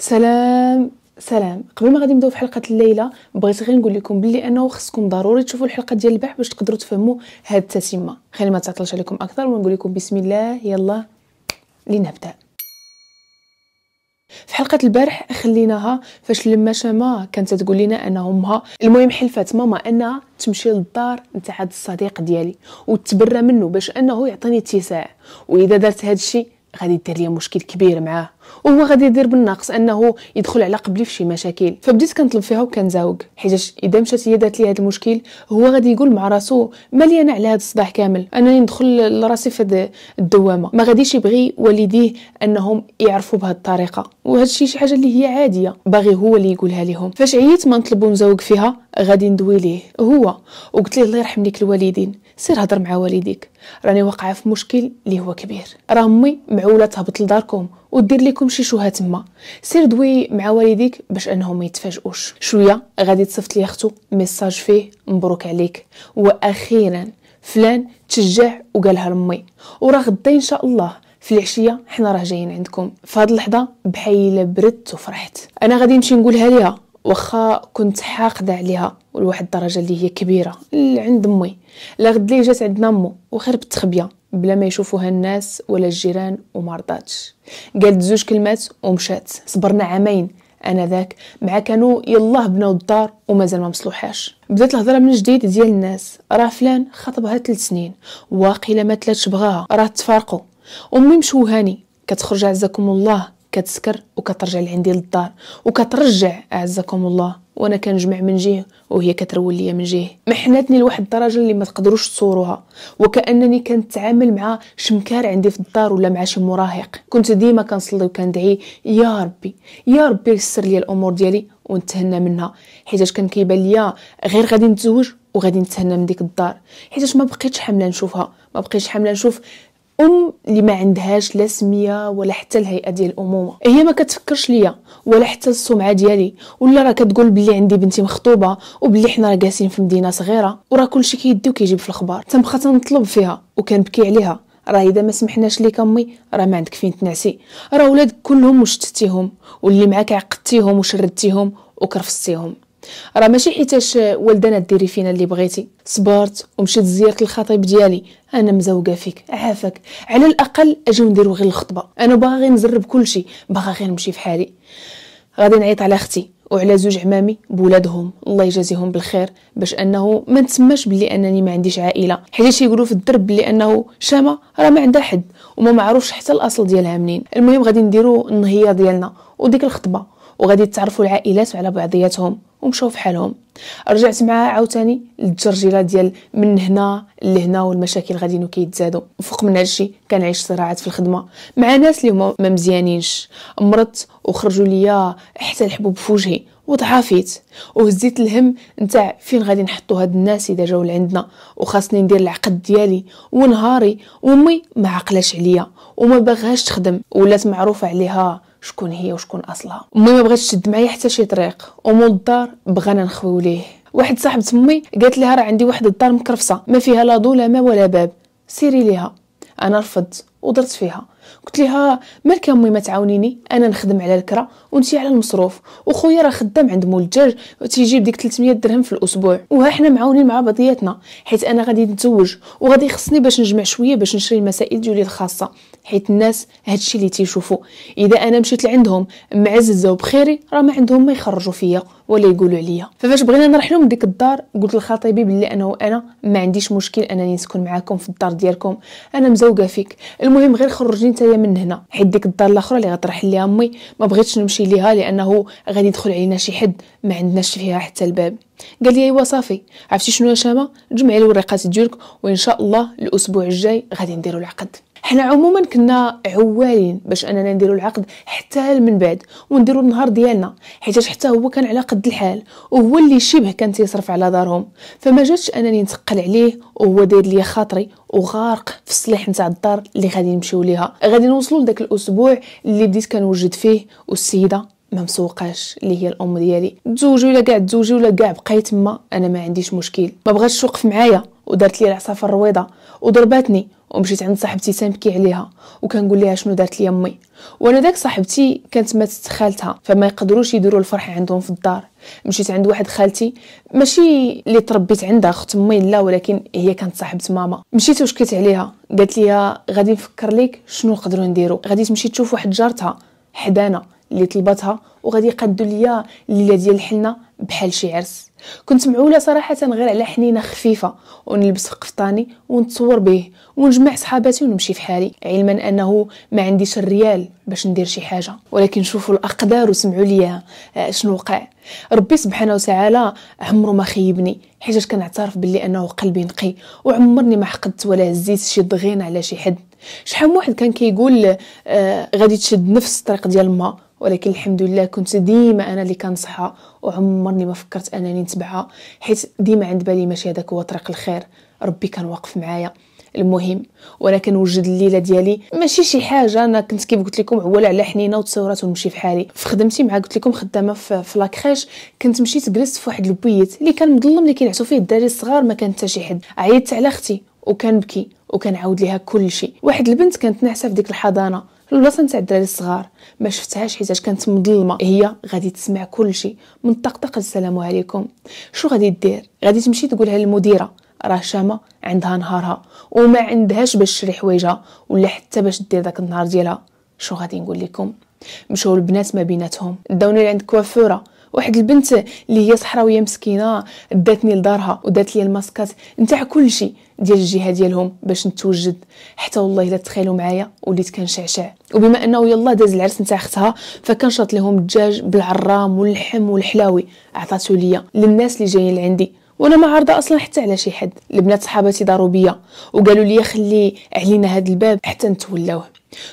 سلام سلام قبل ما غادي نبداو في حلقه الليله بغيت غير نقول لكم بلي انه خصكم ضروري تشوفوا الحلقه ديال البارح باش تقدروا تفهموا هاد التسمه خلينا ما تعطلش عليكم اكثر ونقول لكم بسم الله يلا لنبدا في حلقة البارح خليناها فاش لما شما كانت تقول لنا أن أمها المهم حلفات ماما أنها تمشي للدار نتاع هاد الصديق ديالي وتبرى منه باش أنه يعطيني اتساع وإذا درت هذا الشيء غادي دير ليا مشكل كبير معاه وهو غادي يدير بالناقص انه يدخل على قبلي في شي مشاكل فبديت كنطلب فيها وكنزاوق حيت اذا مشات هي دارت لي هذا المشكل هو غادي يقول مع راسو مالي انا على هذا الصداع كامل انني ندخل لراسي في الدوامه ما غاديش يبغي والديه انهم يعرفوا بهذه الطريقه وهذا الشيء شي حاجه اللي هي عاديه باغي هو اللي يقولها لهم فاش عييت ما نطلب نزوق فيها غادي ندوي ليه هو وقلت ليه الله يرحم ليك الوالدين سير هضر مع والديك راني واقعه في مشكل اللي هو كبير راه امي معوله تهبط لداركم ودير لكم شي شوهه تما سير دوي مع والديك باش انهم ما يتفاجئوش شويه غادي تصيفط لي اختو ميساج فيه مبروك عليك واخيرا فلان تشجع وقالها لامي وراه غدا ان شاء الله في العشيه حنا راه جايين عندكم في هاد اللحظه بحال بردت وفرحت انا غادي نمشي نقولها ليها واخا كنت حاقده عليها ولواحد الدرجه اللي هي كبيره عند امي لا غد لي جات عندنا امو وخربت خبيه بلا ما يشوفوها الناس ولا الجيران وما رضاتش قالت زوج كلمات ومشات صبرنا عامين انا ذاك مع كانوا يلاه بناو الدار ومازال ما مصلوحاش بدات الهضره من جديد ديال الناس راه فلان خطبها ثلاث سنين واقيلا ما ثلاث بغاها راه تفارقوا امي مشوهاني كتخرج عزكم الله كتسكر وكترجع لعندي للدار وكترجع اعزكم الله وانا كنجمع من جهه وهي كترول ليا من جهه محناتني لواحد الدرجه اللي ما تقدروش تصوروها وكانني كنتعامل مع شمكار عندي في الدار ولا مع شي مراهق كنت ديما كنصلي وكندعي يا ربي يا ربي يسر لي الامور ديالي ونتهنى منها حيت كان كيبان ليا غير غادي نتزوج وغادي نتهنى من ديك الدار حيت ما بقيتش حامله نشوفها ما بقيتش حامله نشوف ام اللي ما عندهاش لا سميه ولا حتى الهيئه ديال الامومه هي ما كتفكرش ليا ولا حتى السمعه ديالي ولا راه كتقول بلي عندي بنتي مخطوبه وبلي حنا راه جالسين في مدينه صغيره وراه كلشي كيدي وكيجيب في الاخبار تنبقى تنطلب فيها وكنبكي عليها راه اذا ما سمحناش ليك امي راه ما عندك فين تنعسي راه ولادك كلهم وشتتيهم واللي معاك عقدتيهم وشردتيهم وكرفستيهم راه ماشي حيتاش والدنا ديري فينا اللي بغيتي صبرت ومشيت زيارة الخطيب ديالي انا مزوقه فيك عافاك على الاقل اجي نديرو غير الخطبه انا باغا غير نزرب كلشي باغا غير نمشي فحالي غادي نعيط على اختي وعلى زوج عمامي بولادهم الله يجازيهم بالخير باش انه ما نتسماش بلي انني ما عنديش عائله حيت يقولوا في الدرب بلي انه شامه راه ما عندها حد وما معروفش حتى الاصل ديالها منين المهم غادي نديرو النهيه ديالنا وديك الخطبه وغادي تعرفوا العائلات على بعضياتهم ومشاو في حالهم رجعت معاه عاوتاني للترجيله ديال من هنا لهنا والمشاكل غاديين كيتزادوا فوق من هادشي كنعيش صراعات في الخدمه مع ناس اللي هما ما مزيانينش مرضت وخرجوا ليا حتى الحبوب في وجهي وضعافيت وهزيت الهم نتاع فين غادي نحطوا هاد الناس اذا جاو لعندنا وخاصني ندير العقد ديالي ونهاري وامي ما عقلاش عليا وما باغاش تخدم ولات معروفه عليها شكون هي وشكون اصلها امي ما بغاتش تشد معايا حتى شي طريق ومول الدار بغانا نخويو ليه واحد صاحبة امي قالت لها راه عندي واحد الدار مكرفصه ما فيها لا ضو لا ما ولا باب سيري ليها انا رفضت ودرت فيها قلت لها مالك امي ما تعاونيني انا نخدم على الكرا ونتي على المصروف وخويا راه خدام عند مول الدجاج تيجيب ديك 300 درهم في الاسبوع وها حنا معاونين مع بعضياتنا حيت انا غادي نتزوج وغادي خصني باش نجمع شويه باش نشري المسائل ديالي الخاصه حيت الناس هادشي اللي تيشوفوا اذا انا مشيت لعندهم معززه وبخيري راه ما عندهم ما يخرجوا فيا ولا يقولوا عليا ففاش بغينا نروح لهم ديك الدار قلت لخطيبي بلي انا وانا ما عنديش مشكل انني نسكن معاكم في الدار ديالكم انا مزوقه فيك المهم غير خرجني نتايا من هنا حيت ديك الدار الاخرى اللي غترحل لي امي ما بغيتش نمشي ليها لانه غادي يدخل علينا شي حد ما عندناش فيها حتى الباب قال لي ايوا صافي عرفتي شنو يا شامه جمعي الوريقات ديالك وان شاء الله الاسبوع الجاي غادي نديروا العقد حنا عموما كنا عوالين باش اننا نديرو العقد حتى من بعد ونديرو النهار ديالنا حيت حتى هو كان على قد الحال وهو اللي شبه كان تيصرف على دارهم فما جاتش انني نتقل عليه وهو داير ليا خاطري وغارق في الصليح نتاع الدار اللي غادي نمشيو ليها غادي نوصلوا لذاك الاسبوع اللي بديت كنوجد فيه والسيده ما مسوقاش اللي هي الام ديالي تزوجي ولا كاع تزوجي ولا كاع بقيت تما انا ما عنديش مشكل ما بغاش توقف معايا ودارت لي في الرويضه وضرباتني ومشيت عند صاحبتي تنبكي عليها وكنقول لها شنو دارت لي امي وانا داك صاحبتي كانت ماتت خالتها فما يقدروش يديروا الفرح عندهم في الدار مشيت عند واحد خالتي ماشي اللي تربيت عندها اخت امي لا ولكن هي كانت صاحبه ماما مشيت وشكيت عليها قالت لي غادي نفكر لك شنو نقدروا نديروا غادي تمشي تشوف واحد جارتها حدانا اللي طلبتها وغادي يقدوا ليا الليله ديال الحنه بحال شي عرس كنت معوله صراحه غير على حنينه خفيفه ونلبس قفطاني ونتصور به ونجمع صحاباتي ونمشي في حالي علما انه ما عنديش الريال باش ندير شي حاجه ولكن شوفوا الاقدار وسمعوا ليا آه، شنو وقع ربي سبحانه وتعالى عمره ما خيبني حيت كنعترف باللي انه قلبي نقي وعمرني ما حقدت ولا هزيت شي ضغينه على شي حد شحال واحد كان كيقول كي آه غادي تشد نفس الطريق ديال ما ولكن الحمد لله كنت ديما انا اللي كنصحها وعمرني ما فكرت انني نتبعها حيت ديما عند بالي ماشي هذاك هو طريق الخير ربي كان واقف معايا المهم وانا كنوجد الليله ديالي ماشي شي حاجه انا كنت كيف قلت لكم عوالة على حنينه وتصورات ونمشي في حالي في خدمتي مع قلت لكم خدامه في, في لاكريش كنت مشيت جلست في واحد البيت اللي كان مظلم اللي كينعسوا فيه الدراري الصغار ما كان حتى شي حد عيطت على اختي وكنبكي وكنعاود ليها كل شيء واحد البنت كانت ناعسه في ديك الحضانه البلاصه نتاع الدراري الصغار ما شفتهاش حيت كانت مظلمه هي غادي تسمع كل شيء من طقطق السلام عليكم شو غادي دير غادي تمشي تقولها للمديره راه شامه عندها نهارها وما عندهاش باش تشري حوايجها ولا حتى باش دير داك النهار ديالها شو غادي نقول لكم مشاو البنات ما بيناتهم داوني لعند كوافوره واحد البنت اللي هي صحراويه مسكينه داتني لدارها ودات لي الماسكات نتاع كلشي ديال الجهه ديالهم باش نتوجد حتى والله الا تخيلوا معايا وليت كنشعشع وبما انه يلا داز العرس نتاع اختها فكنشط لهم الدجاج بالعرام واللحم والحلاوي عطاتو ليا للناس اللي جايين لعندي وانا ما عارضه اصلا حتى على شي حد البنات صحاباتي داروا بيا وقالوا لي خلي علينا هاد الباب حتى نتولاوه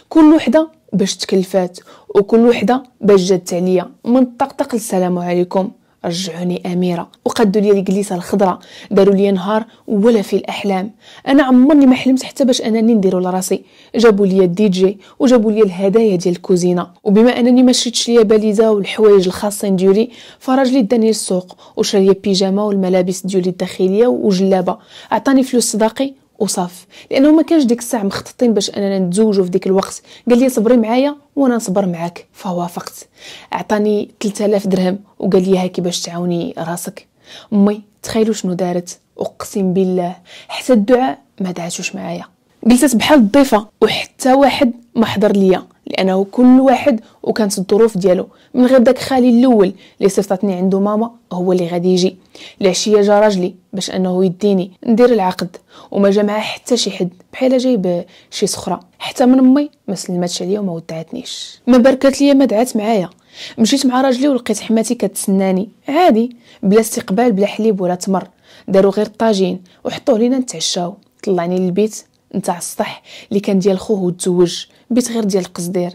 كل وحده باش تكلفات وكل وحده باش جات عليا من الطقطق السلام عليكم رجعوني اميره وقدوا لي الجليسه الخضراء داروا لي نهار ولا في الاحلام انا عمرني ما حلمت حتى باش انني نديرو لراسي جابوا لي الدي جي وجابوا لي الهدايا ديال الكوزينه وبما انني ما شريتش ليا باليزه والحوايج الخاصين ديولي فراجلي داني للسوق وشرى لي بيجامه والملابس ديولي الداخليه وجلابه عطاني فلوس صداقي وصاف لانه ما كانش ديك الساعه مخططين باش اننا نتزوجوا في ديك الوقت قال لي صبري معايا وانا نصبر معاك فوافقت اعطاني 3000 درهم وقال لي هاكي باش تعاوني راسك امي تخيلوا شنو دارت اقسم بالله حتى الدعاء ما دعاتوش معايا جلست بحال الضيفه وحتى واحد ما حضر ليا لانه كل واحد وكانت الظروف ديالو من غير داك خالي الاول اللي صيفطتني عنده ماما هو اللي غادي يجي العشية جا راجلي باش انه يديني ندير العقد وما جا معاه حتى شي حد بحال جايب شي سخرة حتى من امي ما سلمتش عليا وما ودعتنيش ما بركات ليا ما دعات معايا مشيت مع راجلي ولقيت حماتي كتسناني عادي بلا استقبال بلا حليب ولا تمر داروا غير الطاجين وحطوا لينا نتعشاو طلعني للبيت نتاع السطح اللي كان ديال خوه وتزوج بيت غير ديال القصدير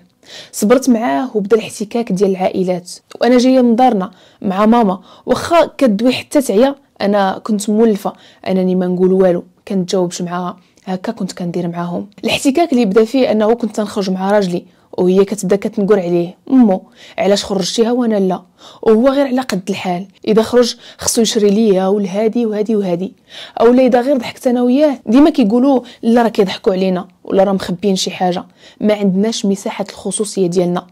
صبرت معاه وبدا الاحتكاك ديال العائلات وانا جايه من دارنا مع ماما واخا كدوي حتى تعيا انا كنت مولفه انني ما نقول والو كنتجاوبش معاها هكا كنت كندير معاهم الاحتكاك اللي بدا فيه انه كنت نخرج مع راجلي وهي كتبدا كتنقر عليه امو علاش خرجتيها وانا لا وهو غير على قد الحال اذا خرج خصو يشري ليا والهادي وهادي وهادي اولا اذا غير ضحكت انا وياه ديما كيقولوا لا راه كيضحكوا علينا ولا راه مخبيين شي حاجه ما عندناش مساحه الخصوصيه ديالنا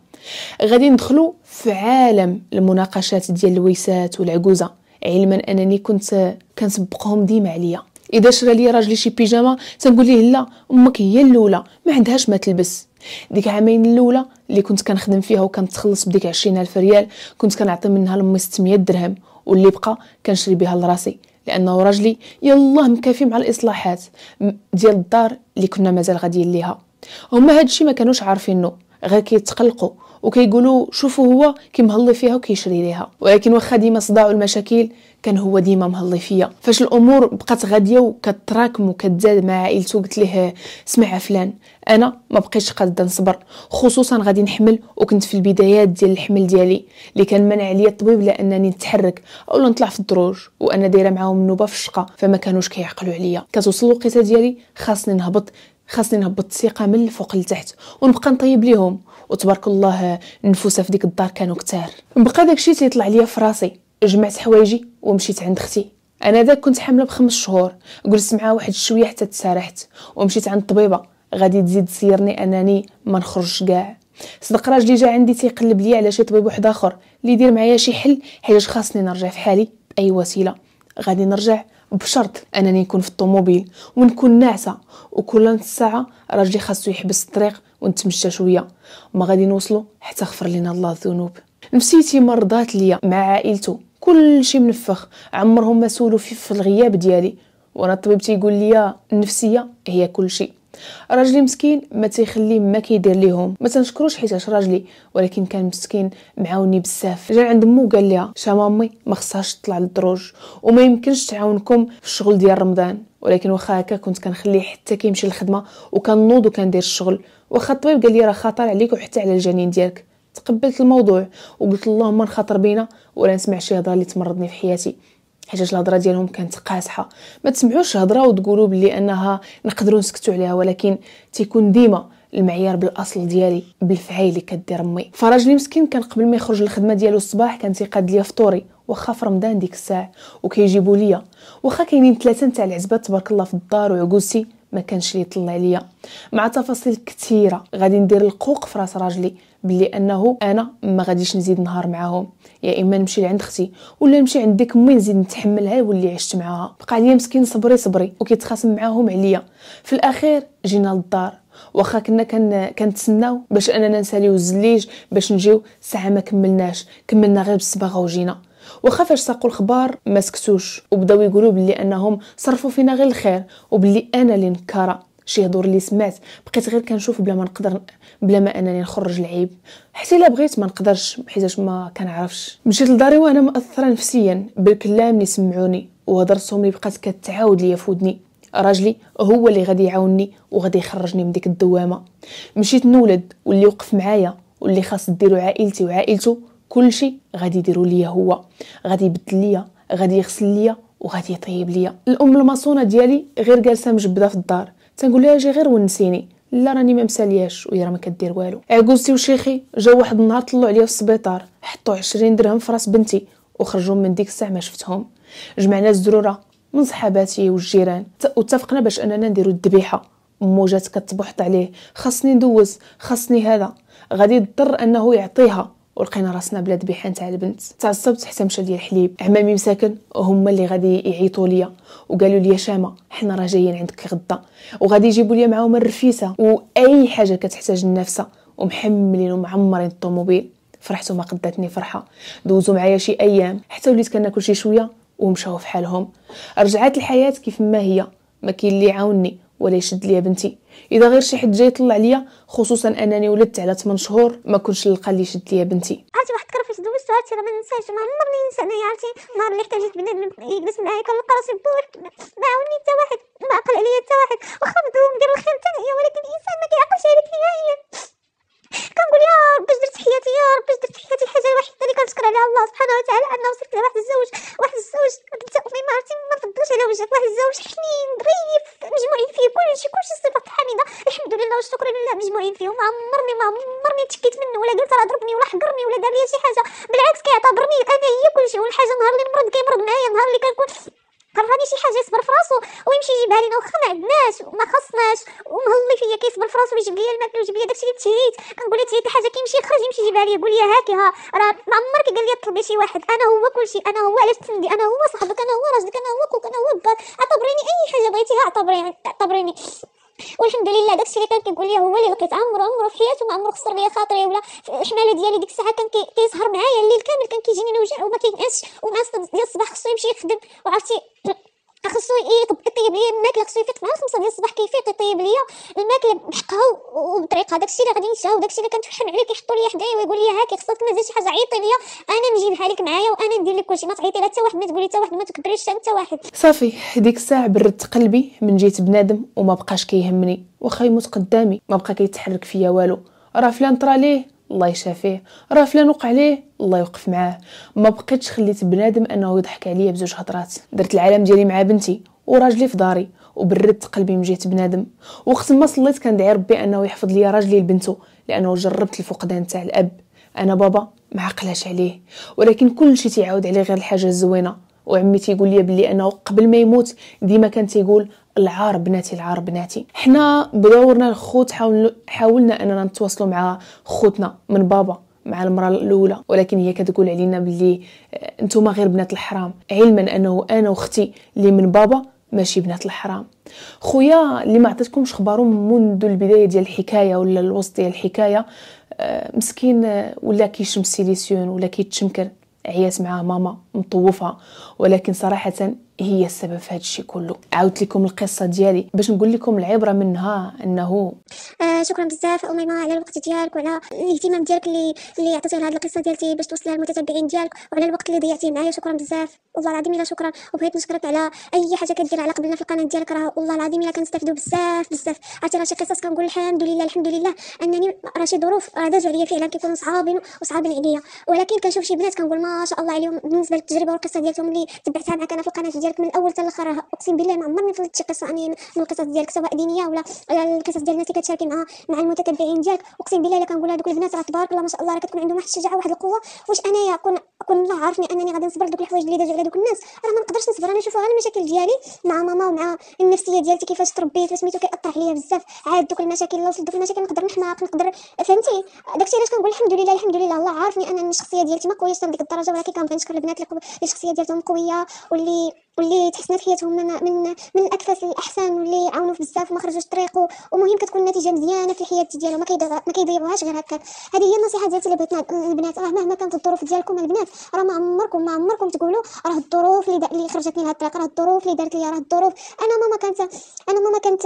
غادي ندخلو في عالم المناقشات ديال الويسات والعجوزه علما انني كنت كنسبقهم ديما عليا اذا شرى لي راجلي شي بيجاما تنقول ليه لا امك هي الاولى ما عندهاش ما تلبس ديك عامين الاولى اللي كنت كنخدم فيها وكنتخلص بديك 20000 ريال كنت كنعطي منها لامي 600 درهم واللي بقى كنشري بها لراسي لانه راجلي يلاه مكافي مع الاصلاحات ديال الدار اللي كنا مازال غاديين ليها هما هادشي ما كانوش عارفينه غير كيتقلقوا وكيقولوا شوفوا هو كيمهلي فيها وكيشري ليها ولكن واخا ديما صداع المشاكل كان هو ديما مهلي فيا فاش الامور بقات غاديه وكتراكم وكتزاد مع عائلته قلت ليه سمع فلان انا ما بقيتش قادره نصبر خصوصا غادي نحمل وكنت في البدايات ديال الحمل ديالي اللي كان منع عليا الطبيب لانني نتحرك اولا نطلع في الدروج وانا دايره معاهم النوبه في الشقه فما كانوش كيعقلوا عليا كتوصل الوقيته ديالي خاصني نهبط خاصني نهبط الثقه من الفوق لتحت ونبقى نطيب ليهم وتبارك الله النفوسه في ديك الدار كانوا كتار بقى داكشي تيطلع ليا في راسي جمعت حوايجي ومشيت عند اختي انا ذاك كنت حامله بخمس شهور جلست معها واحد شويه حتى تسارحت ومشيت عند الطبيبه غادي تزيد تسيرني انني ما نخرجش كاع صدق راجلي جا عندي تيقلب ليا على شي طبيب واحد اخر اللي يدير معايا شي حل حيت خاصني نرجع في حالي باي وسيله غادي نرجع بشرط انني نكون في الطوموبيل ونكون ناعسه وكل نص ساعه راجلي خاصو يحبس الطريق ونتمشى شويه ما غادي نوصلو حتى غفر لنا الله الذنوب نفسيتي مرضات ليا مع عائلته كلشي منفخ عمرهم ما سولوا في, في الغياب ديالي وانا الطبيب تيقول لي النفسيه هي كلشي راجلي مسكين ما تيخلي ما كيدير ليهم ما تنشكروش حيتاش راجلي ولكن كان مسكين معاوني بزاف جا عند مو قال ليها شا مامي ما خصهاش تطلع للدروج وما يمكنش تعاونكم في الشغل ديال رمضان ولكن واخا هكا كنت كنخليه حتى كيمشي للخدمه وكنوض وكندير الشغل واخا الطبيب قال لي راه خطر عليك وحتى على الجنين ديالك تقبلت الموضوع وقلت اللهم نخاطر بينا ولا نسمع شي هضره اللي تمرضني في حياتي حيت الهضره ديالهم كانت قاصحه ما تسمعوش هضره وتقولوا بلي انها نقدروا نسكتوا عليها ولكن تيكون ديما المعيار بالاصل ديالي بالفعل اللي كدير امي فراجلي مسكين كان قبل ما يخرج للخدمه ديالو الصباح كان تيقاد ليا فطوري واخا في رمضان ديك الساعه وكيجيبوا ليا واخا كاينين ثلاثه نتاع العزبات تبارك الله في الدار وعقوسي ما كانش لي يطلع ليا مع تفاصيل كثيره غادي ندير القوق في راس راجلي بلي انه انا ما غاديش نزيد نهار معاهم يا يعني اما نمشي لعند اختي ولا نمشي عند ديك امي نزيد نتحملها واللي عشت معاها بقى عليا مسكين صبري صبري وكيتخاصم معاهم عليا في الاخير جينا للدار واخا كنا كن كنتسناو باش اننا نساليو الزليج باش نجيو ساعه ما كملناش كملنا غير بالصباغه وجينا واخا فاش ساقوا الخبار ما سكتوش وبداو يقولوا بلي انهم صرفوا فينا غير الخير وبلي انا اللي نكاره شي هضور اللي سمعت بقيت غير كنشوف بلا ما نقدر بلا ما انني نخرج العيب حتى الا بغيت ما نقدرش حيتاش ما كنعرفش مشيت لداري وانا مأثره نفسيا بالكلام اللي سمعوني وهضرتهم اللي بقات كتعاود ليا فودني راجلي هو اللي غادي يعاوني وغادي يخرجني من ديك الدوامه مشيت نولد واللي وقف معايا واللي خاص ديرو عائلتي وعائلته كلشي غادي يديرو ليا هو غادي يبدل ليا غادي يغسل ليا وغادي يطيب ليا الام الماسونه ديالي غير جالسه مجبده في الدار تنقول لها اجي غير ونسيني لا راني ما مسالياش وهي راه ما كدير والو عجوزتي وشيخي جا واحد النهار طلعوا عليا في السبيطار حطوا 20 درهم في راس بنتي وخرجوا من ديك الساعه ما شفتهم جمعنا الزروره من صحاباتي والجيران واتفقنا باش اننا نديرو الذبيحه مو جات كتبحط عليه خاصني ندوز خاصني هذا غادي يضطر انه يعطيها ولقينا راسنا بلا ذبيحه نتاع البنت تعصبت حتى مشى ليا الحليب عمامي مساكن هما اللي غادي يعيطوا ليا وقالوا لي شامه حنا راه جايين عندك غدا وغادي يجيبوا لي معاهم الرفيسه واي حاجه كتحتاج النفسة ومحملين ومعمرين الطوموبيل فرحت وما قدتني فرحه دوزوا معايا شي ايام حتى وليت كناكل شي شويه ومشاو في حالهم رجعت الحياه كيف ما هي ما كاين اللي يعاونني ولا يشد ليا بنتي اذا غير شي حد جاي يطلع ليا خصوصا انني ولدت على 8 شهور ما كنتش نلقى اللي يشد ليا بنتي عرفتي واحد الكره فاش دوزت هادشي راه ما ننساش ما عمرني ننسى انا عرفتي النهار اللي احتاجت بنادم يجلس معايا كنلقى راسي بدور ما عاوني حتى واحد ما عقل عليا حتى واحد واخا بدو ندير الخير حتى هي ولكن الانسان ما كيعقلش عليك نهائيا كنقول يا ربي اش درت في حياتي يا ربي اش درت في حياتي الحاجه الوحيده اللي كنشكر عليها الله سبحانه وتعالى انه وصلت لواحد الزوج واحد الزوج بنت امي مرتي ما فضلش على وجهك واحد الزوج حنين ظريف مجموعين فيه كلشي كلشي صفات حميده الحمد لله والشكر لله مجموعين فيه وما عمرني ما عمرني تشكيت منه ولا قلت راه ضربني ولا حقرني ولا دار لي شي حاجه بالعكس كيعتبرني انا هي كلشي والحاجه نهار اللي مرض كيمرض معايا نهار اللي كنكون قراني شي حاجه يصبر في راسو ويمشي يجيبها لينا واخا ما عندناش وما خصناش ومهلي فيا كيصبر في راسو ويجيب لي الماكله ويجيب لي داكشي اللي تهيت كنقول له تهيت حاجه كيمشي يخرج يمشي يجيبها لي يقول لي هاكيها راه ما عمرك قال لي طلبي شي واحد انا هو كلشي انا هو علاش تندي انا هو صاحبك انا هو راجلك انا هو كوك انا هو بك اعتبريني اي حاجه بغيتيها اعتبريني اعتبريني والحمد لله داكشي الشيء اللي كان كيقول لي هو اللي لقيت عمرو عمرو في حياته ما عمرو خسر ليا خاطري ولا حماله ديالي ديك الساعه كان كيسهر معايا الليل كامل كان كيجيني نوجع وما كينعسش ومع ديال الصباح خصو يمشي يخدم وعرفتي خصو يطيب إيه، إيه، ليا إيه الماكله خصو يفيق مع 5 ديال الصباح كيفيق يطيب ليا الماكله بحقها وبطريقها داكشي اللي غادي نشاو داكشي اللي كنتفحم عليه كيحطوا ليا حدايا ويقول لي هاكي خصك مازال شي حاجه عيطي ليا انا نجيبها لك معايا وانا ندير لك كلشي ما تعيطي لا حتى واحد ما تقولي حتى واحد ما تكبريش حتى واحد صافي ديك الساعه بردت قلبي من جيت بنادم وما بقاش كيهمني واخا يموت قدامي ما بقى كيتحرك فيا والو راه فلان طرا ليه الله يشافيه راه فلان وقع عليه الله يوقف معاه ما بقيتش خليت بنادم انه يضحك عليا بزوج هضرات درت العالم ديالي مع بنتي وراجلي في داري وبردت قلبي من جهه بنادم وقت ما صليت كندعي ربي انه يحفظ لي راجلي لبنته لانه جربت الفقدان تاع الاب انا بابا ما عقلاش عليه ولكن كل شيء تيعاود عليه غير الحاجه الزوينه وعمي تيقول لي بلي انه قبل ما يموت ديما كان تيقول العار بناتي العار بناتي حنا بدورنا الخوت حاولنا اننا نتواصلوا مع خوتنا من بابا مع المراه الاولى ولكن هي كتقول علينا بلي آه، انتم غير بنات الحرام علما انه انا واختي اللي من بابا ماشي بنات الحرام خويا اللي ما عطيتكمش خبارو منذ البدايه ديال الحكايه ولا الوسط ديال الحكايه آه، مسكين آه، ولا كيشم سيليسيون ولا كيتشمكر عيات مع ماما مطوفة ولكن صراحة هي السبب في هادشي كله عاودت لكم القصه ديالي باش نقول لكم العبره منها انه آه شكرا بزاف اميمه على الوقت ديالك وعلى الاهتمام ديالك اللي اللي عطيتي لهاد القصه ديالتي باش توصلها للمتتبعين ديالك وعلى الوقت اللي ضيعتيه معايا شكرا بزاف والله العظيم الا شكرا وبغيت نشكرك على اي حاجه كدير على قبلنا في القناه ديالك راه والله العظيم الا كنستافدوا بزاف بزاف عرفتي راه شي قصص كنقول الحمد لله الحمد لله انني راه شي ظروف راه دازوا عليا فعلا كيكونوا صعابين وصعابين عليا ولكن كنشوف شي بنات كنقول ما شاء الله عليهم بالنسبه للتجربه والقصه ديالتهم اللي تبعتها معك انا في القناه ديالك ديالك من الاول حتى الاخر اقسم بالله ما عمرني فلت شي قصه اني من القصص ديالك سواء دينيه ولا آه، القصص ديال الناس اللي كتشاركي مع مع المتتبعين ديالك اقسم بالله الا كنقول هذوك البنات راه تبارك الله ما شاء الله راه كتكون عندهم واحد الشجاعه واحد القوه واش انايا كون كون الله عارفني انني غادي نصبر دوك الحوايج اللي دازوا على دوك الناس راه ما نقدرش نصبر انا نشوف غير المشاكل ديالي مع ماما ومع النفسيه ديالتي كيفاش تربيت سميتو كيأثر عليا بزاف عاد دوك المشاكل اللي وصلت دوك المشاكل نقدر نحماق نقدر فهمتي داكشي علاش كنقول الحمد لله الحمد لله الله عارفني انا الشخصيه ديالتي ما كويسه لديك الدرجه ولكن كنبغي نشكر البنات اللي الشخصيه ديالتهم قويه واللي واللي تحسنت حياتهم من من من اكفاس الاحسان واللي في بزاف وما خرجوش الطريق ومهم كتكون النتيجه مزيانه في الحياه ديالهم ما كيضيعوهاش غير هكاك هذه هي النصيحه ديالتي لبناتنا البنات راه مهما كانت الظروف ديالكم البنات راه ما عمركم ما عمركم تقولوا راه الظروف اللي, اللي خرجتني لهاد الطريق راه الظروف اللي دارت لي راه الظروف انا ماما كانت انا ماما كانت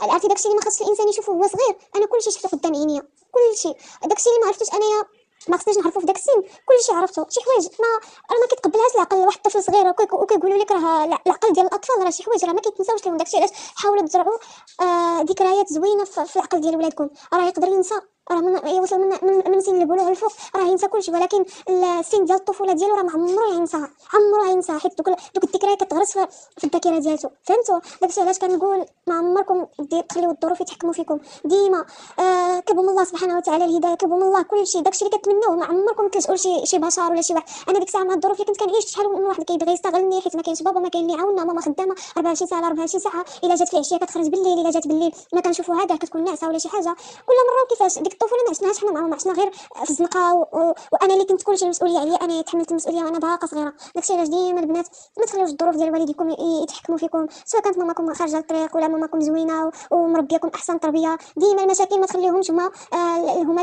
عرفتي آه، داكشي اللي ما خصش الانسان يشوفه هو صغير انا كلشي شفته قدام عينيا كلشي داكشي اللي ما عرفتوش انايا ما خصنيش نعرفو في داك السن كلشي عرفتو شي حوايج ما راه ما كيتقبلهاش العقل واحد الطفل صغير وكيقولوا لك راه العقل ديال الاطفال راه شي حوايج راه ما كيتنساوش لهم داكشي علاش حاولوا تزرعوا آه ذكريات زوينه في العقل ديال ولادكم راه يقدر ينسى راه من يوصل إيه، من من, من سن البلوغ الفوق راه ينسى كلشي ولكن السن ديال الطفوله ديالو راه معمرو عمره ينساها عمره ينساها حيت دوك دوك الذكريات كتغرس في الذاكره ديالو فهمتوا داكشي علاش كنقول ما عمركم تخليو الظروف يتحكموا فيكم ديما آه كتبوا من الله سبحانه وتعالى الهدايه كتبوا من الله كلشي داكشي اللي كتمنوه ما عمركم كتلجؤوا شي شي بشر ولا شي واحد انا ديك الساعه مع الظروف اللي كنت كنعيش شحال من واحد كيبغي يستغلني حيت ما كاينش بابا ما كاين اللي يعاوننا ماما خدامه 24 ساعه 24 ساعه الا جات في عشيه كتخرج بالليل الا جات بالليل ما كنشوفوها كاع كتكون ناعسه ولا شي حاجه كل مره كيفاش ديك الطفوله ما عشناهاش حنا معاهم عشنا غير في الزنقه و... و... وانا اللي كنت كلشي المسؤوليه عليا انا تحملت المسؤوليه وانا باقه صغيره داكشي علاش ديما البنات ما تخليوش الظروف ديال والديكم يتحكموا فيكم سواء كانت ماماكم خارجه للطريق ولا ماماكم زوينه و... ومربياكم احسن تربيه ديما المشاكل ما تخليهمش هما آه، هما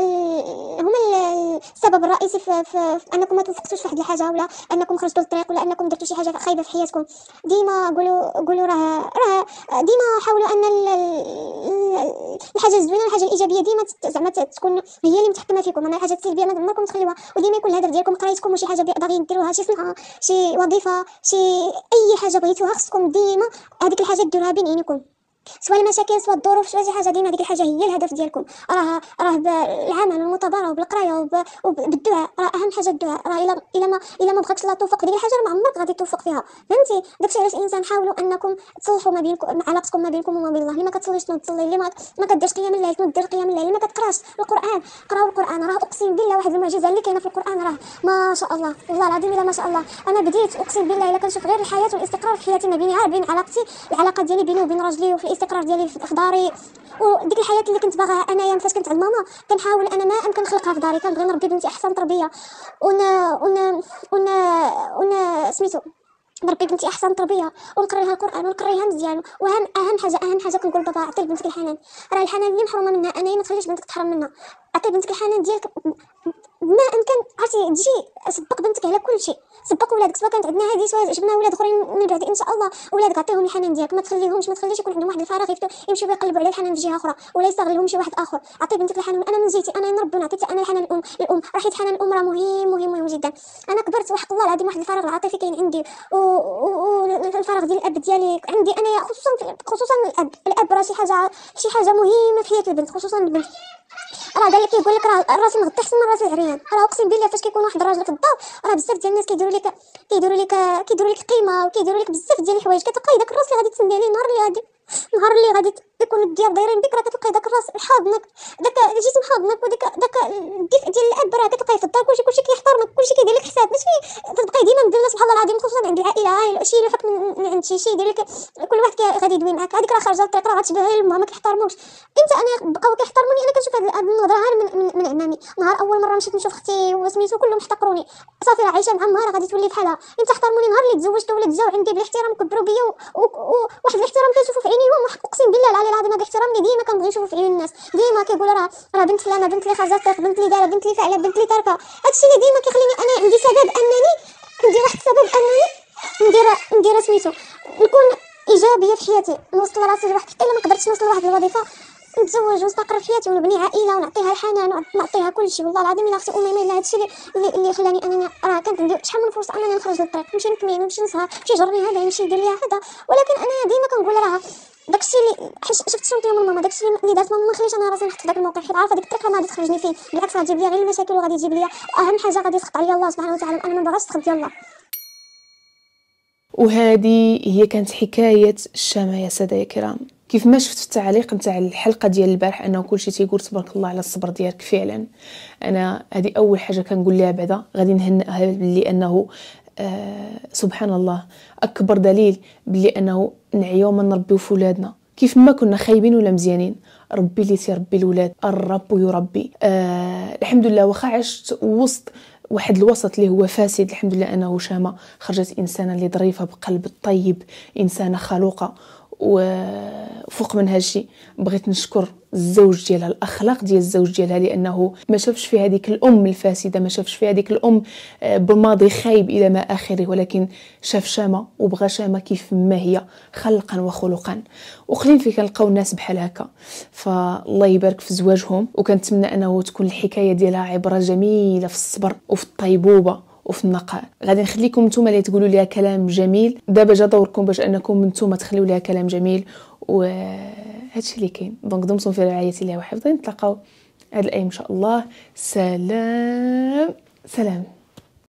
هما السبب الرئيسي في, في... في انكم ما توفقتوش في واحد الحاجه ولا انكم خرجتوا للطريق ولا انكم درتوا شي حاجه خايبه في حياتكم ديما قولوا قولوا راه راه ديما حاولوا ان الحاجه الزوينه والحاجه الايجابيه ديما زعما تكون هي اللي متحكمه فيكم اما الحاجه السلبيه ما عمركم تخليوها وديما يكون الهدف ديالكم قرايتكم وشي حاجه باغيين ديروها شي صنعه شي وظيفه شي اي حاجه بغيتوها خصكم ديما هذيك الحاجه ديروها بين عينيكم سواء المشاكل سواء الظروف سواء شي حاجه ديما ديك الحاجه هي الهدف ديالكم راه راه بالعمل والمثابره وبالقرايه وبالدعاء راه اهم حاجه الدعاء راه الا الا ما الا ما بغاتش لا توفق ديك الحاجه ما عمرك غادي توفق فيها فهمتي داكشي علاش الانسان حاولوا انكم تصلحوا ما بينكم علاقتكم ما بينكم وما بين الله اللي ما كتصليش تنوض تصلي اللي ما ما كديرش قيام الليل تنوض دير قيام الليل اللي ما كتقراش القران قراو القران راه اقسم بالله واحد المعجزه اللي كاينه في القران راه ما شاء الله والله العظيم الا ما شاء الله انا بديت اقسم بالله الا كنشوف غير الحياه والاستقرار في حياتي ما بيني غير بين علاقتي العلاقه ديالي بيني وبين راجلي وفي الاستقرار ديالي في داري وديك الحياه اللي كنت باغاها انايا فاش كنت عند ماما كنحاول انا ما امكن نخلقها في داري كنبغي نربي بنتي احسن تربيه ون ون ون ون سميتو نربي بنتي احسن تربيه ونقري لها القران ونقريها مزيان واهم اهم حاجه اهم حاجه كنقول بابا عطي لبنتك الحنان راه الحنان اللي محرومه منها انايا ما تخليش بنتك تحرم منها عطي بنتك الحنان ديالك ما امكن عرفتي تجي سبق بنتك على كل شيء سبق ولادك سواء كانت عندنا هذه سواء جبنا ولاد اخرين من بعد ان شاء الله ولادك عطيهم الحنان ديالك ما تخليهمش ما تخليش يكون عندهم واحد الفراغ يمشيو يقلبوا على الحنان في جهه اخرى ولا يستغلهم شي واحد اخر عطي بنتك الحنان انا من جيتي انا نربي ونعطيك انا الحنان الام الام راح يتحنن حنان الام راه مهم مهم مهم جدا انا كبرت وحق الله العظيم واحد الفراغ العاطفي كاين عندي والفراغ ديال الاب ديالي عندي انا خصوصا خصوصا الاب الاب راه شي حاجه شي حاجه مهمه في حياه البنت خصوصا البنت راه قال لك كيقول لك راه راسي مغطي حسن من راسي العريان راه اقسم بالله فاش كيكون واحد الراجل في الدار راه بزاف ديال الناس كيديروا لك كيديروا لك كيديروا لك قيمه وكيديروا لك بزاف ديال الحوايج كتلقاي داك الراس اللي غادي تسني عليه النهار اللي غادي النهار اللي غادي كتكون الديار دايرين بك راه كتلقى داك الراس حاضنك داك الجسم حاضنك وداك داك الدفء ديال الاب راه كتلقاي في الدار كلشي كلشي كيحترمك كلشي كيدير لك حساب ماشي تبقاي ديما مدلنا سبحان الله العظيم خصوصا عند العائله هاي شي يلوحك من عند شي شي يدير لك كل واحد غادي يدوي معاك هذيك راه خارجه الطريق راه غتشبه غير ما كيحترموش انت انا بقاو كيحترموني انا كنشوف هاد النظره غير من, من عمامي نهار اول مره مشيت نشوف اختي وسميتو كلهم احتقروني صافي راه عايشه مع امها راه غادي تولي بحالها انت احترموني نهار اللي تزوجت ولات جاو عندي بالاحترام كبروا بيا وواحد الاحترام كنشوفو في عينيهم اقسم بالله العلي العظيم هذا باحترام لي ديما كنبغي نشوفو في عيون الناس ديما كيقول راه راه بنت فلانه بنت لي خرجت بنت لي دارت بنت لي فعلت بنت لي تاركه هادشي لي ديما كيخليني انا عندي سبب انني ندير واحد السبب انني ندير ندير سميتو نكون ايجابيه في حياتي نوصل راسي لواحد الا ما قدرتش نوصل لواحد الوظيفه نتزوج ونستقر في حياتي ونبني عائله ونعطيها الحنان ونعطيها كل شيء والله العظيم الا اختي امي الا هادشي اللي اللي خلاني انني راه كانت عندي شحال من فرصه انني نخرج للطريق نمشي نكمل نمشي نسهر نمشي نجرب هذا نمشي ندير ليها هذا ولكن انا ديما كنقول راه داكشي اللي حيت شفت شنطيه من ماما داكشي اللي دارت ماما ما خليتش انا راسي نحط في داك الموقع حيت عارفه ديك الطريقه ما غادي تخرجني فيه بالعكس غادي لي غير المشاكل وغادي تجيب لي اهم حاجه غادي تسقط عليا الله سبحانه وتعالى انا ما باغاش تسقط يلاه وهذه هي كانت حكايه الشامه يا ساده يا كرام كيف ما شفت في التعليق نتاع الحلقه ديال البارح انه كلشي تيقول تبارك الله على الصبر ديالك فعلا انا هذه اول حاجه كنقول لها بعدا غادي نهنئها بلي انه آه سبحان الله اكبر دليل بلي انه نعيو من نربيو في ولادنا كيف ما كنا خايبين ولا مزيانين ربي اللي تيربي الولاد الرب يربي آه الحمد لله واخا عشت وسط واحد الوسط اللي هو فاسد الحمد لله انا هشامه خرجت انسانه اللي ظريفه بقلب طيب انسانه خلوقه وفوق من هالشي بغيت نشكر الزوج ديالها الاخلاق ديال الزوج ديالها لانه ما شافش في هذيك الام الفاسده ما شافش في هذيك الام آه، بماضي خايب الى ما اخره ولكن شاف شامه وبغى شامه كيف ما هي خلقا وخلقا وقليل في كنلقاو الناس بحال هكا فالله يبارك في زواجهم وكنتمنى انه تكون الحكايه ديالها عبره جميله في الصبر وفي الطيبوبه وفي النقاء غادي نخليكم نتوما اللي تقولوا ليها كلام جميل دابا جا دوركم باش انكم نتوما تخليو ليها كلام جميل وهادشي اللي كاين دونك دمتم في رعايه الله وحفظه نتلاقاو هاد الايام ان شاء الله سلام سلام